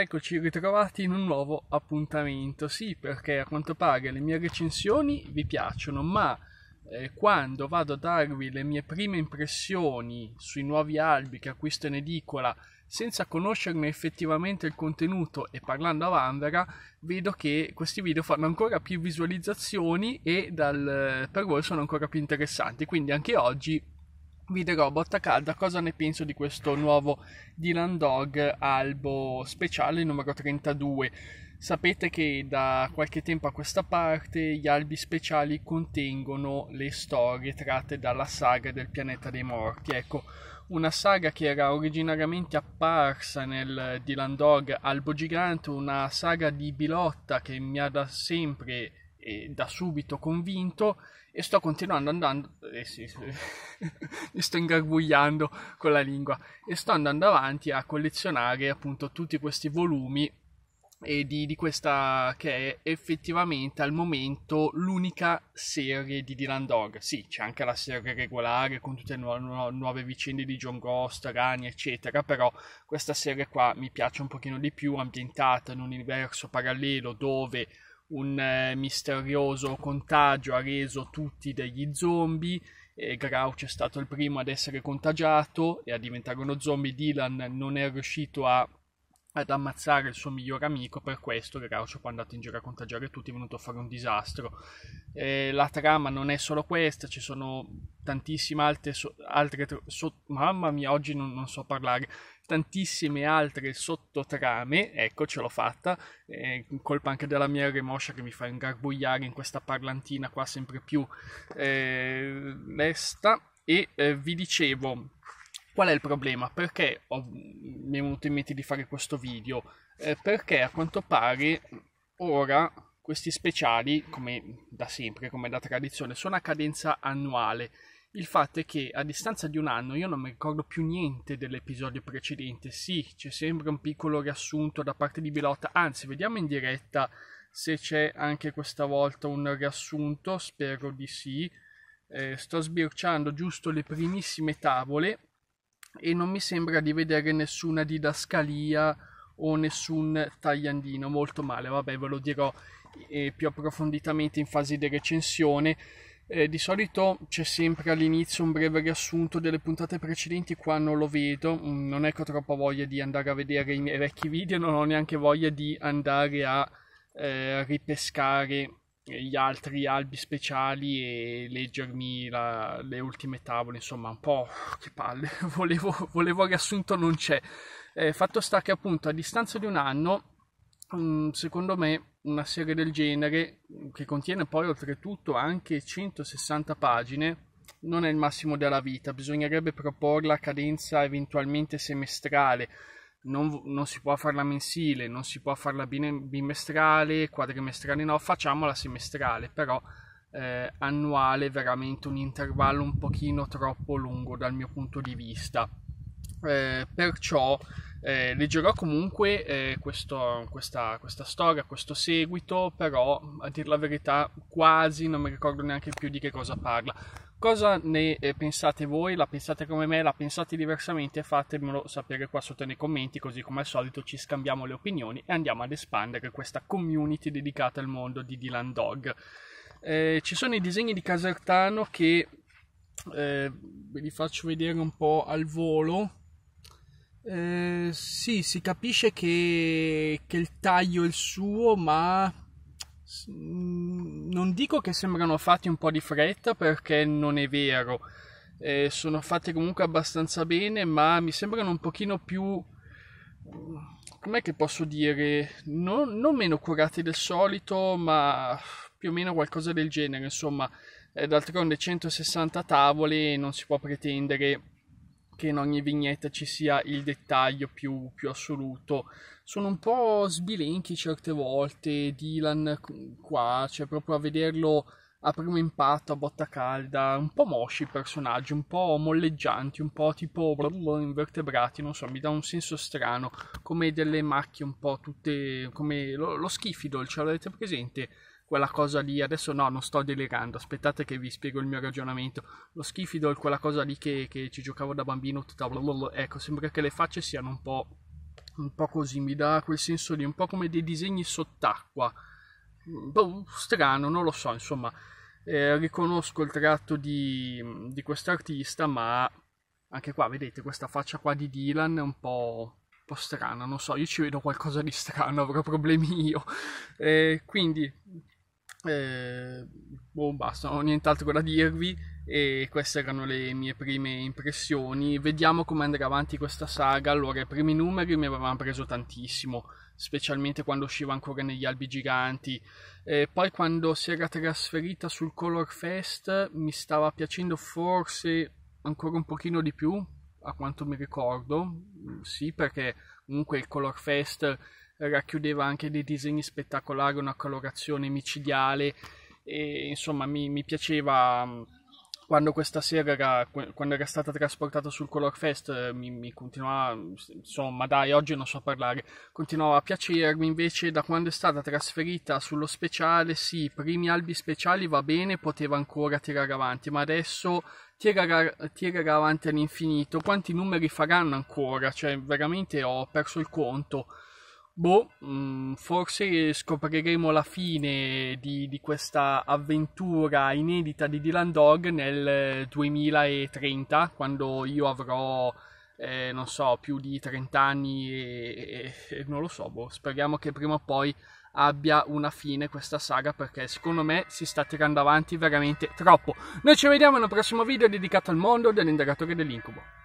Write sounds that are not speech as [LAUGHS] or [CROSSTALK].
Eccoci ritrovati in un nuovo appuntamento. Sì, perché a quanto pare le mie recensioni vi piacciono, ma eh, quando vado a darvi le mie prime impressioni sui nuovi albi che acquisto in edicola, senza conoscerne effettivamente il contenuto e parlando a vanvera, vedo che questi video fanno ancora più visualizzazioni e dal, eh, per voi sono ancora più interessanti. Quindi anche oggi Vide Robot a calda, cosa ne penso di questo nuovo Dylan Dog albo speciale numero 32? Sapete che da qualche tempo a questa parte gli albi speciali contengono le storie tratte dalla saga del pianeta dei morti. Ecco, una saga che era originariamente apparsa nel Dylan Dog Albo Gigante, una saga di Bilotta che mi ha da sempre eh, da subito convinto e sto continuando andando, eh sì, sì. [LAUGHS] mi sto ingarbugliando con la lingua e sto andando avanti a collezionare appunto tutti questi volumi e di, di, questa che è effettivamente al momento l'unica serie di Dylan Dog. Sì, c'è anche la serie regolare con tutte le nu- nu- nuove vicende di John Ghost, Rani, eccetera, però questa serie qua mi piace un pochino di più, ambientata in un universo parallelo dove un eh, misterioso contagio ha reso tutti degli zombie. Eh, Grouch è stato il primo ad essere contagiato e a diventare uno zombie. Dylan non è riuscito a ad ammazzare il suo migliore amico, per questo che Gaucho poi è andato in giro a contagiare tutti, è venuto a fare un disastro. Eh, la trama non è solo questa, ci sono tantissime altre, so- altre so- mamma mia, oggi non, non, so parlare, tantissime altre sottotrame, ecco ce l'ho fatta, eh, colpa anche della mia remoscia che mi fa ingarbugliare in questa parlantina qua sempre più eh, lesta, e eh, vi dicevo... Qual è il problema? Perché ho, mi è venuto in mente di fare questo video? Eh, perché a quanto pare ora questi speciali, come da sempre, come da tradizione, sono a cadenza annuale. Il fatto è che a distanza di un anno io non mi ricordo più niente dell'episodio precedente. Sì, c'è sempre un piccolo riassunto da parte di Bilotta. Anzi, vediamo in diretta se c'è anche questa volta un riassunto. Spero di sì. Eh, sto sbirciando giusto le primissime tavole e non mi sembra di vedere nessuna didascalia o nessun tagliandino, molto male, vabbè ve lo dirò eh, più approfonditamente in fase di recensione. Eh, di solito c'è sempre all'inizio un breve riassunto delle puntate precedenti, qua non lo vedo, mm, non ecco troppa voglia di andare a vedere i miei vecchi video, non ho neanche voglia di andare a eh, ripescare gli altri albi speciali e leggermi la, le ultime tavole, insomma, un po' [LAUGHS] che palle, [LAUGHS] volevo, volevo riassunto, non c'è. Eh, fatto sta che appunto a distanza di un anno, mm, secondo me, una serie del genere, che contiene poi oltretutto anche 160 pagine, non è il massimo della vita, bisognerebbe proporla a cadenza eventualmente semestrale non, non, si può farla mensile, non si può farla bimestrale, quadrimestrale no, facciamola semestrale, però eh, annuale veramente un intervallo un pochino troppo lungo dal mio punto di vista. Eh, perciò eh, leggerò comunque eh, questo, questa, questa, storia, questo seguito, però a dir la verità quasi non mi ricordo neanche più di che cosa parla. Cosa ne eh, pensate voi? La pensate come me? La pensate diversamente? Fatemelo sapere qua sotto nei commenti, così come al solito ci scambiamo le opinioni e andiamo ad espandere questa community dedicata al mondo di Dylan Dog. Eh, ci sono i disegni di Casertano che eh, ve li faccio vedere un po' al volo. Eh, sì, si capisce che, che il taglio è il suo, ma Mm, non dico che sembrano fatti un po' di fretta perché non è vero, eh, sono fatti comunque abbastanza bene, ma mi sembrano un pochino più mm, com'è che posso dire, non, non, meno curati del solito, ma più o meno qualcosa del genere, insomma, eh, d'altronde 160 tavole non si può pretendere che in ogni vignetta ci sia il dettaglio più, più assoluto, sono un po' sbilenchi certe volte. Dylan qua, cioè proprio a vederlo a primo impatto, a botta calda, un po' mosci i personaggi, un po' molleggianti, un po' tipo invertebrati, non so, mi dà un senso strano, come delle macchie un po' tutte, come lo, lo schifido, ce l'avete presente? Quella cosa lì, adesso no, non sto delirando, aspettate che vi spiego il mio ragionamento. Lo schifidol, quella cosa lì che, che ci giocavo da bambino, tutta ecco, sembra che le facce siano un po' un po' così, mi dà quel senso lì, un po' come dei disegni sott'acqua. Mm, boh, strano, non lo so, insomma, eh, riconosco il tratto di, di quest'artista, ma anche qua, vedete, questa faccia qua di Dylan è un po', un po', strana, non so, io ci vedo qualcosa di strano, [LAUGHS] avrò problemi io. Eh, quindi, eh, boh, basta, non ho nient'altro da dirvi e queste erano le mie prime impressioni. Vediamo come andrà avanti questa saga. Allora, i primi numeri mi avevano preso tantissimo, specialmente quando usciva ancora negli albi giganti. E poi quando si era trasferita sul Color Fest mi stava piacendo forse ancora un pochino di più, a quanto mi ricordo. Sì, perché comunque il Color Fest racchiudeva anche dei disegni spettacolari, una colorazione micidiale e insomma mi, mi piaceva quando questa sera era, quando era stata trasportata sul Color Fest eh, mi, mi continuava, insomma dai oggi non so parlare, continuava a piacermi, invece da quando è stata trasferita sullo speciale sì, i primi albi speciali va bene, poteva ancora tirare avanti, ma adesso tirerà, tirerà avanti all'infinito, quanti numeri faranno ancora? Cioè veramente ho perso il conto. Boh, mm, forse scopriremo la fine di, di, questa avventura inedita di Dylan Dog nel 2030, quando io avrò, eh, non so, più di 30 anni e, e, e non lo so, boh, speriamo che prima o poi abbia una fine questa saga perché secondo me si sta tirando avanti veramente troppo. Noi ci vediamo nel prossimo video dedicato al mondo dell'indagatore dell'incubo.